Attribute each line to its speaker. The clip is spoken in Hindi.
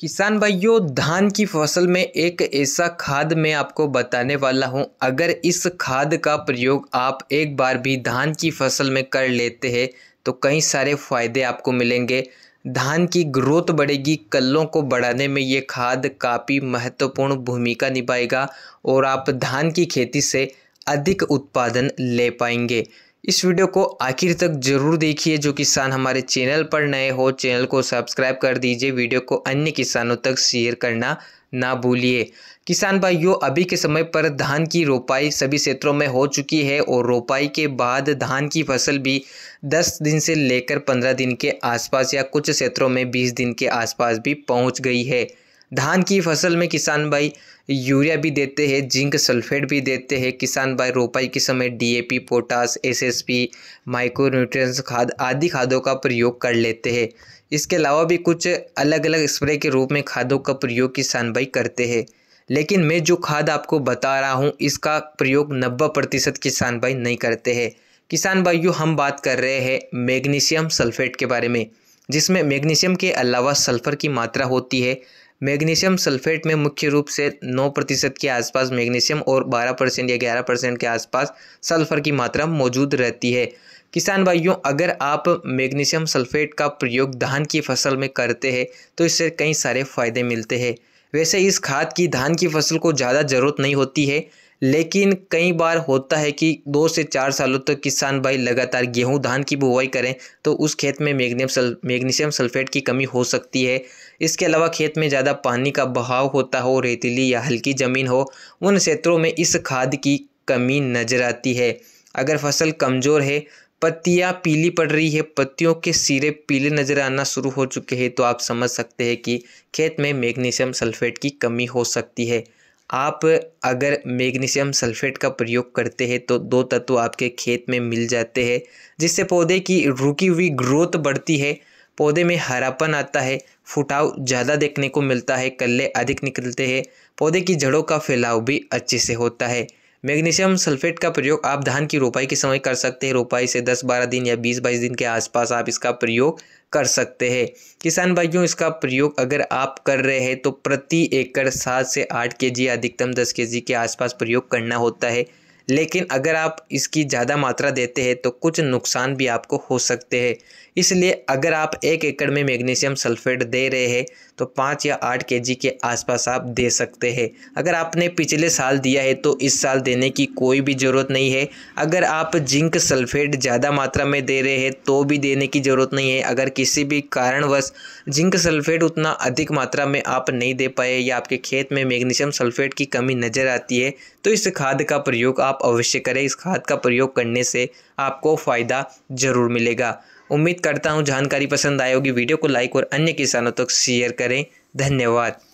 Speaker 1: किसान भाइयों धान की फसल में एक ऐसा खाद मैं आपको बताने वाला हूं अगर इस खाद का प्रयोग आप एक बार भी धान की फसल में कर लेते हैं तो कई सारे फ़ायदे आपको मिलेंगे धान की ग्रोथ बढ़ेगी कल्लों को बढ़ाने में ये खाद काफ़ी महत्वपूर्ण भूमिका निभाएगा और आप धान की खेती से अधिक उत्पादन ले पाएंगे इस वीडियो को आखिर तक जरूर देखिए जो किसान हमारे चैनल पर नए हो चैनल को सब्सक्राइब कर दीजिए वीडियो को अन्य किसानों तक शेयर करना ना भूलिए किसान भाइयों अभी के समय पर धान की रोपाई सभी क्षेत्रों में हो चुकी है और रोपाई के बाद धान की फसल भी 10 दिन से लेकर 15 दिन के आसपास या कुछ क्षेत्रों में 20 दिन के आसपास भी पहुंच गई है धान की फसल में किसान भाई यूरिया भी देते हैं जिंक सल्फेट भी देते हैं किसान भाई रोपाई के समय DAP potash SSP micronutrients खाद आदि खादों का प्रयोग कर लेते हैं इसके अलावा भी कुछ अलग अलग स्प्रे के रूप में खादों का प्रयोग किसान भाई करते हैं लेकिन मैं जो खाद आपको बता रहा हूँ इसका प्रयोग नब्बे प्रतिशत किसान भाई नहीं करते हैं किसान भाइयों हम बात कर रहे हैं मैग्नीशियम सल्फेट के बारे में जिसमें मैग्नीशियम के अलावा सल्फर की मात्रा होती है मैग्नीशियम सल्फेट में मुख्य रूप से 9 प्रतिशत के आसपास मैग्नीशियम और 12 परसेंट या 11 परसेंट के आसपास सल्फर की मात्रा मौजूद रहती है किसान भाइयों अगर आप मैग्नीशियम सल्फेट का प्रयोग धान की फसल में करते हैं तो इससे कई सारे फायदे मिलते हैं वैसे इस खाद की धान की फसल को ज़्यादा ज़रूरत नहीं होती है लेकिन कई बार होता है कि दो से चार सालों तक तो किसान भाई लगातार गेहूं धान की बुवाई करें तो उस खेत में मैग्नीशियम सल मैग्नीशियम सल्फेट की कमी हो सकती है इसके अलावा खेत में ज़्यादा पानी का बहाव होता हो रेतीली या हल्की ज़मीन हो उन क्षेत्रों में इस खाद की कमी नजर आती है अगर फसल कमज़ोर है पत्तियाँ पीली पड़ रही है पत्तियों के सिरे पीले नज़र आना शुरू हो चुके हैं तो आप समझ सकते हैं कि खेत में मैग्नीशियम सल्फेट की कमी हो सकती है आप अगर मैग्नीशियम सल्फेट का प्रयोग करते हैं तो दो तत्व आपके खेत में मिल जाते हैं जिससे पौधे की रुकी हुई ग्रोथ बढ़ती है पौधे में हरापन आता है फुटाव ज़्यादा देखने को मिलता है कल्ले अधिक निकलते हैं पौधे की जड़ों का फैलाव भी अच्छे से होता है मैग्नीशियम सल्फेट का प्रयोग आप धान की रोपाई के समय कर सकते हैं रोपाई से 10-12 दिन या 20-22 दिन के आसपास आप इसका प्रयोग कर सकते हैं किसान भाइयों इसका प्रयोग अगर आप कर रहे हैं तो प्रति एकड़ सात से आठ के अधिकतम दस के के आसपास प्रयोग करना होता है लेकिन अगर आप इसकी ज़्यादा मात्रा देते हैं तो कुछ नुकसान भी आपको हो सकते हैं इसलिए अगर आप एक एकड़ में मैग्नीशियम सल्फेट दे रहे हैं तो पाँच या आठ के जी के आसपास आप दे सकते हैं अगर आपने पिछले साल दिया है तो इस साल देने की कोई भी ज़रूरत नहीं है अगर आप जिंक सल्फेट ज़्यादा मात्रा में दे रहे हैं तो भी देने की ज़रूरत नहीं है अगर किसी भी कारणवश जिंक सल्फेट उतना अधिक मात्रा में आप नहीं दे पाए या आपके खेत में मैग्नीशियम सल्फेट की कमी नज़र आती है तो इस खाद का प्रयोग आप आप अवश्य करें इस खाद का प्रयोग करने से आपको फ़ायदा ज़रूर मिलेगा उम्मीद करता हूँ जानकारी पसंद आए होगी वीडियो को लाइक और अन्य किसानों तक शेयर करें धन्यवाद